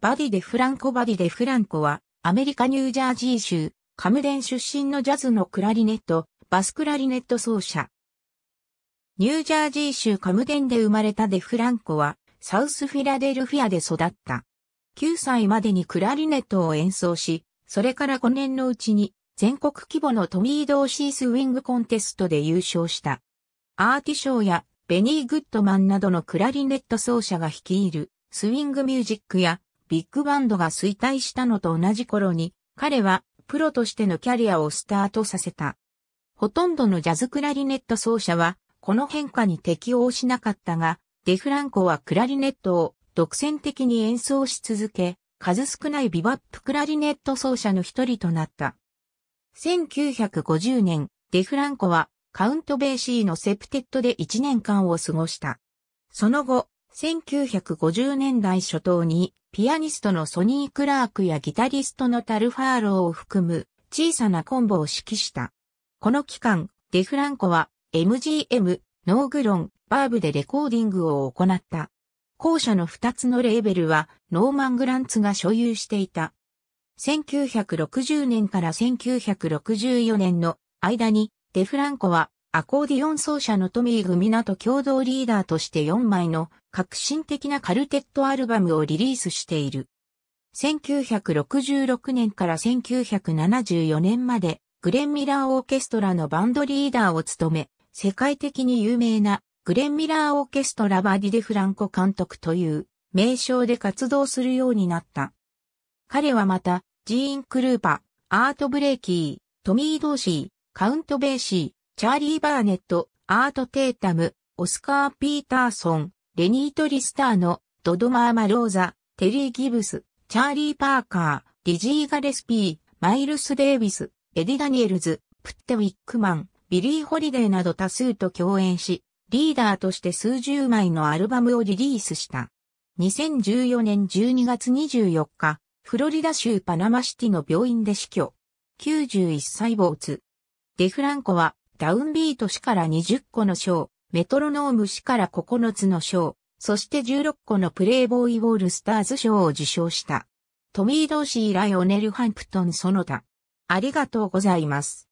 バディ・デ・フランコバディ・デ・フランコは、アメリカ・ニュージャージー州、カムデン出身のジャズのクラリネット、バスクラリネット奏者。ニュージャージー州カムデンで生まれたデ・フランコは、サウスフィラデルフィアで育った。9歳までにクラリネットを演奏し、それから5年のうちに、全国規模のトミー・ドーシースウィングコンテストで優勝した。アーティショーやベニー・グッドマンなどのクラリネット奏者が率いる、スウィングミュージックやビッグバンドが衰退したのと同じ頃に、彼はプロとしてのキャリアをスタートさせた。ほとんどのジャズクラリネット奏者は、この変化に適応しなかったが、デフランコはクラリネットを独占的に演奏し続け、数少ないビバップクラリネット奏者の一人となった。1950年、デフランコはカウントベーシーのセプテットで1年間を過ごした。その後、1950年代初頭にピアニストのソニー・クラークやギタリストのタルファーローを含む小さなコンボを指揮した。この期間、デフランコは MGM、ノーグロン、バーブでレコーディングを行った。後者の二つのレーベルはノーマン・グランツが所有していた。1960年から1964年の間にデフランコはアコーディオン奏者のトミー・グミナと共同リーダーとして4枚の革新的なカルテットアルバムをリリースしている。1966年から1974年までグレン・ミラー・オーケストラのバンドリーダーを務め、世界的に有名なグレン・ミラー・オーケストラ・バディ・デ・フランコ監督という名称で活動するようになった。彼はまた、ジーン・クルーパ、アート・ブレイキー、トミー・ドーシー、カウント・ベーシー、チャーリー・バーネット、アート・テータム、オスカー・ピーターソン、レニー・トリスターの、ドドマー・マローザ、テリー・ギブス、チャーリー・パーカー、リジー・ガレスピー、マイルス・デイビス、エディ・ダニエルズ、プッテ・ウィックマン、ビリー・ホリデーなど多数と共演し、リーダーとして数十枚のアルバムをリリースした。2014年12月24日、フロリダ州パナマシティの病院で死去。91歳没。デフランコはダウンビート氏から20個の賞、メトロノーム氏から9つの賞、そして16個のプレイボーイウォールスターズ賞を受賞した。トミー・同士以来ライオネル・ハンプトン・その他。ありがとうございます。